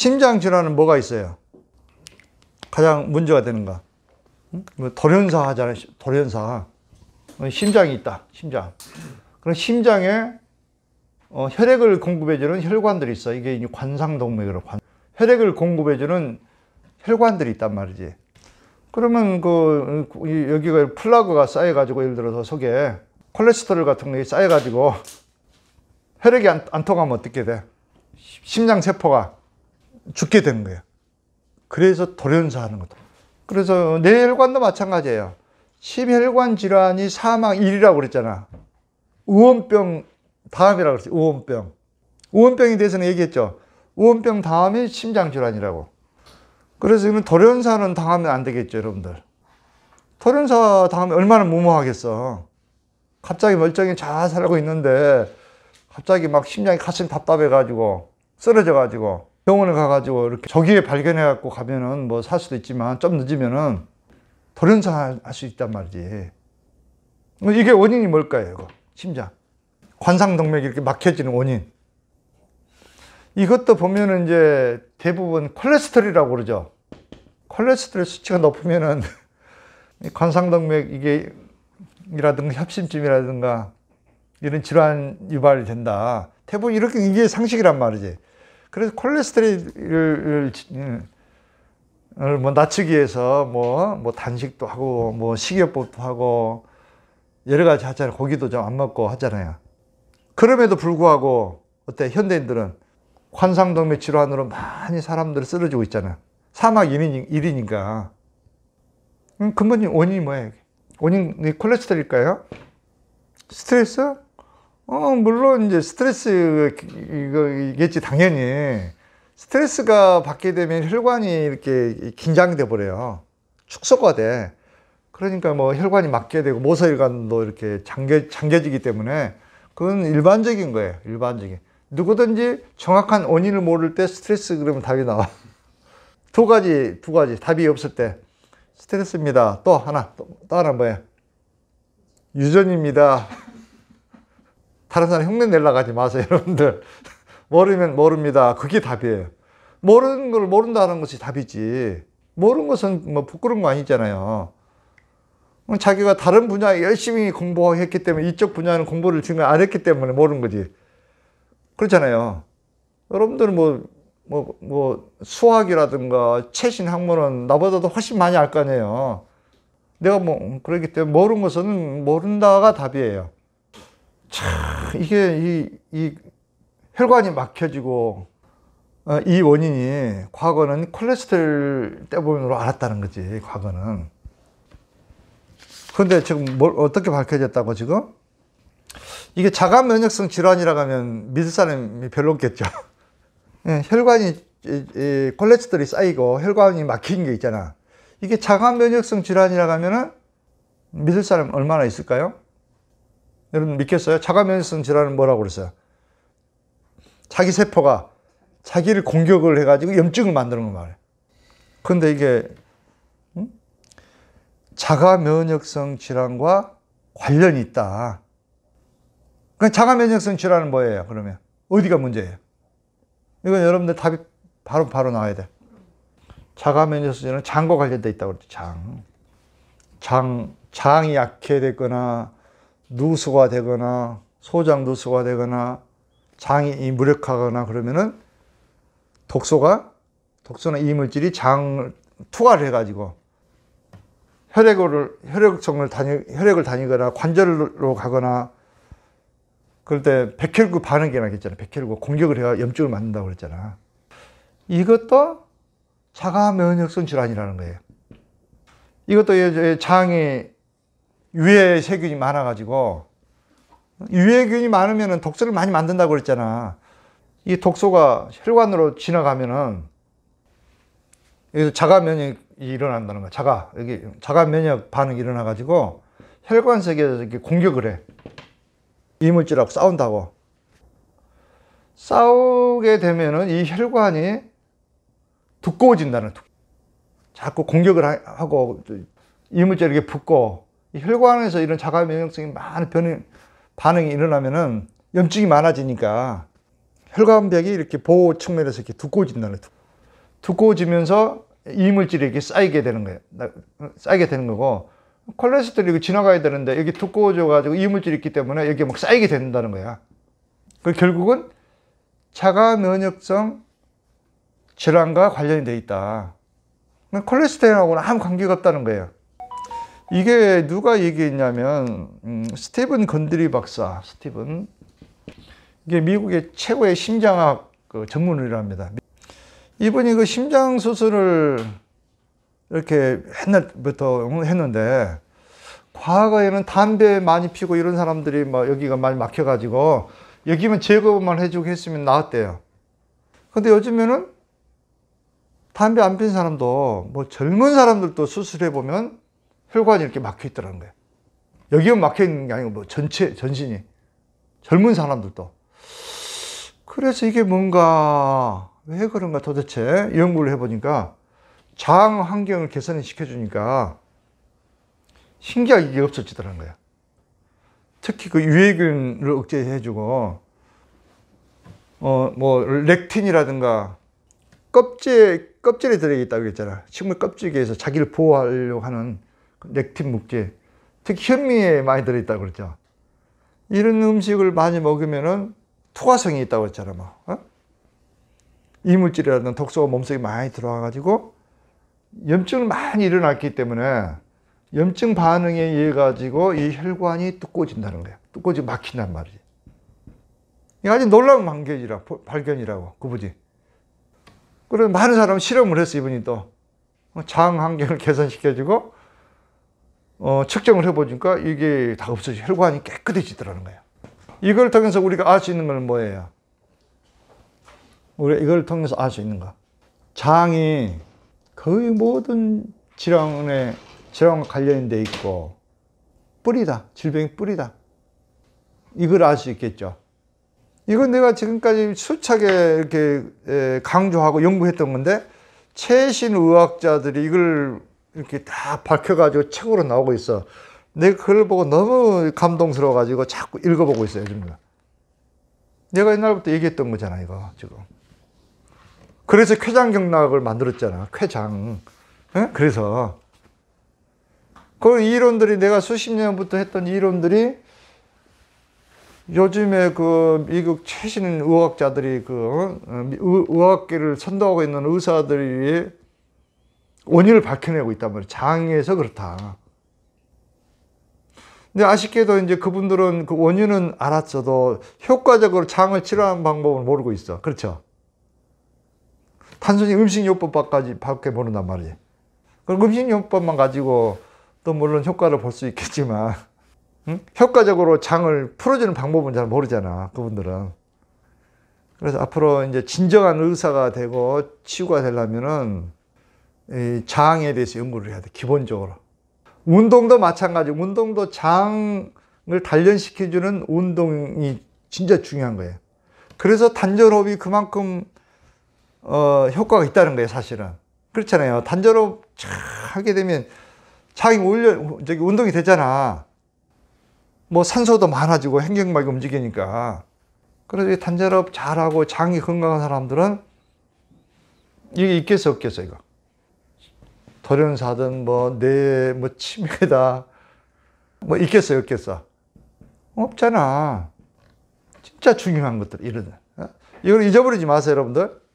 심장 질환은 뭐가 있어요? 가장 문제가 되는가? 뭐 돌연사 하잖아요. 돌연사. 어, 심장이 있다. 심장. 그럼 심장에 어, 혈액을 공급해주는 혈관들이 있어. 이게 관상동맥이라 관... 혈액을 공급해주는 혈관들이 있단 말이지. 그러면 그 여기가 플라그가 쌓여가지고 예를 들어서 속에 콜레스테롤 같은 게 쌓여가지고 혈액이 안, 안 통하면 어떻게 돼? 심장 세포가 죽게 된 거예요. 그래서 돌연사하는 것도. 그래서 뇌혈관도 마찬가지예요. 심혈관 질환이 사망 1이라고 그랬잖아. 우원병 다음이라고 그랬어 우원병. 우원병에 대해서는 얘기했죠. 우원병 다음이 심장 질환이라고. 그래서 이건 돌연사는 당하면 안 되겠죠, 여러분들. 돌연사 당하면 얼마나 무모하겠어. 갑자기 멀쩡히 잘 살고 있는데 갑자기 막 심장이 가슴 답답해가지고 쓰러져가지고 병원을 가가지고 이렇게 저기에 발견해갖고 가면은 뭐 살 수도 있지만 좀 늦으면은 돌연사 할수 있단 말이지. 뭐 이게 원인이 뭘까요, 이거? 심장. 관상동맥이 이렇게 막혀지는 원인. 이것도 보면은 이제 대부분 콜레스테롤이라고 그러죠. 콜레스테롤 수치가 높으면은 관상동맥 이게 이라든가 협심증이라든가 이런 질환 유발이 된다. 대부분 이렇게 이게 상식이란 말이지. 그래서 콜레스테롤을 음, 뭐 낮추기 위해서 뭐, 뭐 단식도 하고 뭐 식이요법도 하고 여러 가지 하잖아요. 고기도 좀 안 먹고 하잖아요. 그럼에도 불구하고 어때 현대인들은 환상동맥 질환으로 많이 사람들이 쓰러지고 있잖아요. 사막 1위니까 음, 근본적인 원인이 뭐예요? 원인이 콜레스테롤일까요? 스트레스? 어, 물론 이제 스트레스이겠지, 당연히. 스트레스가 받게 되면 혈관이 이렇게 긴장돼 버려요. 축소가 돼. 그러니까 뭐 혈관이 막게 되고 모서혈관도 이렇게 잠겨, 잠겨지기 때문에 그건 일반적인 거예요. 일반적인. 누구든지 정확한 원인을 모를 때 스트레스 그러면 답이 나와. 두 가지, 두 가지. 답이 없을 때. 스트레스입니다. 또 하나, 또, 또 하나 뭐예요? 유전입니다. 다른 사람 흉내 내려고 지 마세요 여러분들 모르면 모릅니다 그게 답이에요 모르는 걸 모른다는 것이 답이지 모르는 것은 뭐 부끄러운 거 아니잖아요 자기가 다른 분야에 열심히 공부했기 때문에 이쪽 분야는 공부를 지금 안 했기 때문에 모르는 거지 그렇잖아요 여러분들은 뭐, 뭐, 뭐 수학이라든가 최신 학문은 나보다도 훨씬 많이 알 거 아니에요 내가 뭐 그렇기 때문에 모르는 것은 모른다가 답이에요 참 이게 이, 이 혈관이 막혀지고 어, 이 원인이 과거는 콜레스테롤 때문으로 알았다는 거지 과거는 그런데 지금 뭘 어떻게 밝혀졌다고 지금 이게 자가 면역성 질환이라고 하면 믿을 사람이 별로 없겠죠 예, 혈관이 이, 이, 콜레스테롤이 쌓이고 혈관이 막힌 게 있잖아 이게 자가 면역성 질환이라고 하면 믿을 사람 얼마나 있을까요? 여러분 믿겠어요? 차가면성 질환은 뭐라고 그랬어요? 자기 세포가 자기를 공격을 해가지고 염증을 만드는 거 말이에요. 그런데 이게 자가 면역성 질환과 관련이 있다. 그럼 그러니까 자가 면역성 질환은 뭐예요? 그러면 어디가 문제예요? 이건 여러분들 답이 바로 바로 나와야 돼. 자가 면역성 질환은 장과 관련돼 있다고 그랬죠. 장, 장, 장이 약해됐거나 누수가 되거나 소장 누수가 되거나 장이 무력하거나 그러면은 독소가 독소나 이물질이 장을 투과를 해가지고 혈액을 혈액성을 다니 혈액을 다니거나 관절로 가거나 그럴 때 백혈구 반응이나고 했잖아. 백혈구 공격을 해야 염증을 만든다고 그랬잖아. 이것도 자가 면역성 질환이라는 거예요. 이것도 장이 유해 세균이 많아가지고 유해균이 많으면 독소를 많이 만든다고 그랬잖아. 이 독소가 혈관으로 지나가면은 여기서 자가 면역이 일어난다는 거야. 자가 여기 자가 면역 반응이 일어나가지고 혈관 세계에서 이렇게 공격을 해. 이물질하고 싸운다고. 싸우게 되면은 이 혈관이 두꺼워진다는. 자꾸 공격을 하고 이물질 이붓고 혈관에서 이런 자가 면역성이 많은 변형, 반응이 일어나면은 염증이 많아지니까 혈관벽이 이렇게 보호 측면에서 이렇게 두꺼워진다는 거 두꺼워지면서 이물질이 이렇게 쌓이게 되는 거예요. 쌓이게 되는 거고 콜레스테롤이 지나가야 되는데 여기 두꺼워져 가지고 이물질이 있기 때문에 여기 막 쌓이게 된다는 거야. 그 결국은 자가 면역성 질환과 관련이 돼 있다. 콜레스테롤하고는 아무 관계가 없다는 거예요. 이게 누가 얘기했냐면 음, 스티븐 건드리 박사, 스티븐 이게 미국의 최고의 심장학 그 전문의랍니다. 이분이 그 심장 수술을 이렇게 옛날부터 했는데 과거에는 담배 많이 피고 이런 사람들이 막 여기가 많이 막혀가지고 여기면 제거만 해주고 했으면 나았대요. 근데 요즘에는 담배 안 피는 사람도 뭐 젊은 사람들도 수술해보면 혈관이 이렇게 막혀 있더라는 거예요. 여기만 막혀 있는 게 아니고 뭐 전체 전신이 젊은 사람들도 그래서 이게 뭔가 왜 그런가 도대체 연구를 해보니까 장 환경을 개선 시켜주니까 신기하게 이게 없어지더라는 거야. 특히 그 유해균을 억제해주고 어 뭐 렉틴이라든가 껍질 껍질에 들어있다고 했잖아. 식물 껍질에서 자기를 보호하려고 하는 넥틴 묵제, 특히 현미에 많이 들어있다고 그랬죠. 이런 음식을 많이 먹으면은 투과성이 있다고 했잖아, 막. 뭐. 어? 이물질이라든 독소가 몸속에 많이 들어와가지고 염증을 많이 일어났기 때문에 염증 반응에 의해 가지고 이 혈관이 뚜꺼진다는 거야. 뚜꺼지 막힌단 말이지. 이게 아주 놀라운 관계지라 발견이라고 그분이. 그래 많은 사람 실험을 했어 이분이 또장 어, 환경을 개선시켜주고 어, 측정을 해보니까 이게 다 없어지 혈관이 깨끗해지더라는 거예요. 이걸 통해서 우리가 알 수 있는 건 뭐예요? 우리 이걸 통해서 알 수 있는 거. 장이 거의 모든 질환에 질환과 관련돼 있고 뿌리다 질병이 뿌리다 이걸 알 수 있겠죠. 이건 내가 지금까지 수차게 이렇게 강조하고 연구했던 건데 최신 의학자들이 이걸 이렇게 다 밝혀가지고 책으로 나오고 있어. 내가 그걸 보고 너무 감동스러워가지고 자꾸 읽어보고 있어요, 지금. 내가 옛날부터 얘기했던 거잖아, 이거, 지금. 그래서 쾌장 경락을 만들었잖아, 쾌장. 에? 그래서. 그 이론들이 내가 수십 년부터 했던 이론들이 요즘에 그 미국 최신 의학자들이 그 의학계를 선도하고 있는 의사들이 원인을 밝혀내고 있단 말이에요. 장에서 그렇다. 근데 아쉽게도 이제 그분들은 그 원인은 알았어도 효과적으로 장을 치료하는 방법을 모르고 있어. 그렇죠? 단순히 음식요법밖에 밖에 모른단 말이지. 그럼 음식요법만 가지고 또 물론 효과를 볼 수 있겠지만, 응? 효과적으로 장을 풀어주는 방법은 잘 모르잖아. 그분들은. 그래서 앞으로 이제 진정한 의사가 되고 치유가 되려면은 장에 대해서 연구를 해야 돼 기본적으로 운동도 마찬가지 운동도 장을 단련시켜주는 운동이 진짜 중요한 거예요 그래서 단절호흡이 그만큼 어, 효과가 있다는 거예요 사실은 그렇잖아요 단절호흡 하게 되면 장이 올려 저기 운동이 되잖아 뭐 산소도 많아지고 행경막이 움직이니까 그래서 단절업 잘하고 장이 건강한 사람들은 이게 있겠어 없겠어 이거 돌연사든 뭐내에뭐 치매다 뭐, 뭐, 뭐 있겠어 없겠어 없잖아 진짜 중요한 것들 이런 어? 이걸 잊어버리지 마세요 여러분들